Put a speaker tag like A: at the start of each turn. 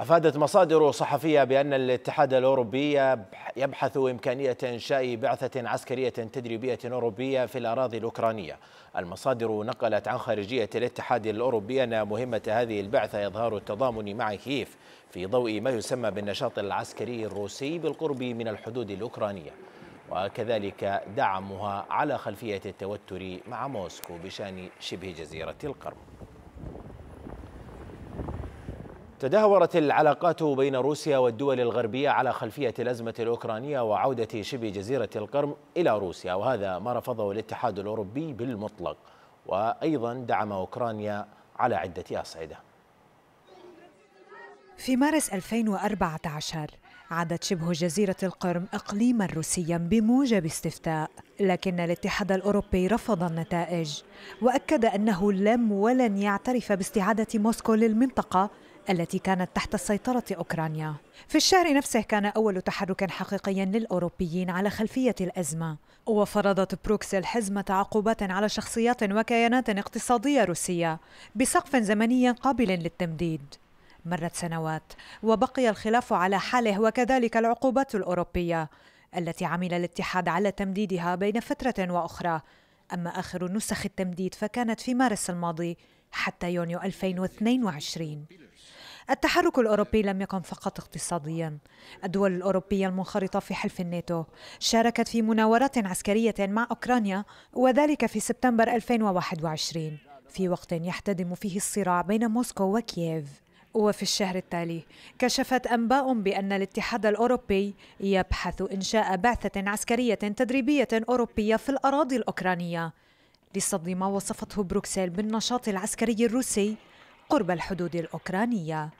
A: أفادت مصادر صحفية بأن الاتحاد الأوروبي يبحث إمكانية إنشاء بعثة عسكرية تدريبية أوروبية في الأراضي الأوكرانية المصادر نقلت عن خارجية الاتحاد الأوروبي أن مهمة هذه البعثة إظهار التضامن مع كييف في ضوء ما يسمى بالنشاط العسكري الروسي بالقرب من الحدود الأوكرانية وكذلك دعمها على خلفية التوتر مع موسكو بشأن شبه جزيرة القرم تدهورت العلاقات بين روسيا والدول الغربية على خلفية الأزمة الأوكرانية وعودة شبه جزيرة القرم إلى روسيا وهذا ما رفضه الاتحاد الأوروبي بالمطلق وأيضا دعم أوكرانيا على عدة أصعدة
B: في مارس 2014 عادت شبه جزيرة القرم إقليما روسيا بموجب استفتاء لكن الاتحاد الأوروبي رفض النتائج وأكد أنه لم ولن يعترف باستعادة موسكو للمنطقة التي كانت تحت سيطرة أوكرانيا في الشهر نفسه كان أول تحرك حقيقي للأوروبيين على خلفية الأزمة وفرضت بروكسل حزمة عقوبات على شخصيات وكيانات اقتصادية روسية بسقف زمني قابل للتمديد مرت سنوات وبقي الخلاف على حاله وكذلك العقوبات الأوروبية التي عمل الاتحاد على تمديدها بين فترة وأخرى أما آخر نسخ التمديد فكانت في مارس الماضي حتى يونيو 2022 التحرك الأوروبي لم يكن فقط اقتصاديا الدول الأوروبية المنخرطة في حلف الناتو شاركت في مناورات عسكرية مع أوكرانيا وذلك في سبتمبر 2021 في وقت يحتدم فيه الصراع بين موسكو وكييف وفي الشهر التالي كشفت أنباء بأن الاتحاد الأوروبي يبحث إنشاء بعثة عسكرية تدريبية أوروبية في الأراضي الأوكرانية لصد ما وصفته بروكسل بالنشاط العسكري الروسي قرب الحدود الأوكرانية